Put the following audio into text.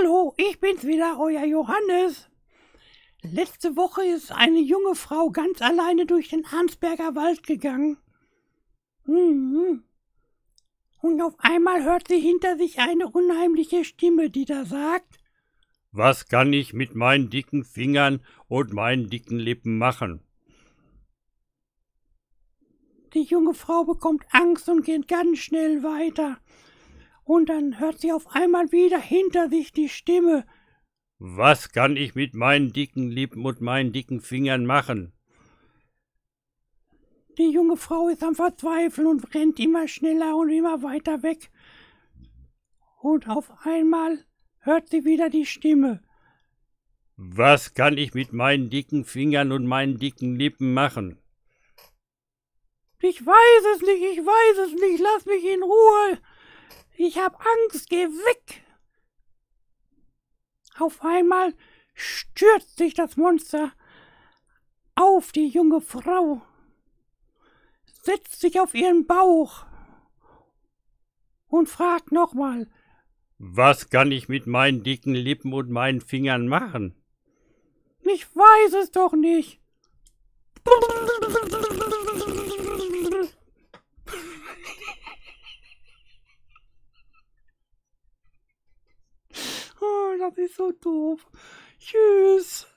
Hallo, ich bin's wieder, euer Johannes. Letzte Woche ist eine junge Frau ganz alleine durch den Arnsberger Wald gegangen. Mhm. Und auf einmal hört sie hinter sich eine unheimliche Stimme, die da sagt: Was kann ich mit meinen dicken Fingern und meinen dicken Lippen machen? Die junge Frau bekommt Angst und geht ganz schnell weiter und dann hört sie auf einmal wieder hinter sich die Stimme. Was kann ich mit meinen dicken Lippen und meinen dicken Fingern machen? Die junge Frau ist am Verzweifeln und rennt immer schneller und immer weiter weg. Und auf einmal hört sie wieder die Stimme. Was kann ich mit meinen dicken Fingern und meinen dicken Lippen machen? Ich weiß es nicht, ich weiß es nicht, lass mich in Ruhe. Ich hab Angst, geh weg! Auf einmal stürzt sich das Monster auf die junge Frau, setzt sich auf ihren Bauch und fragt nochmal, was kann ich mit meinen dicken Lippen und meinen Fingern machen? Ich weiß es doch nicht. das ist so doof. Tschüss.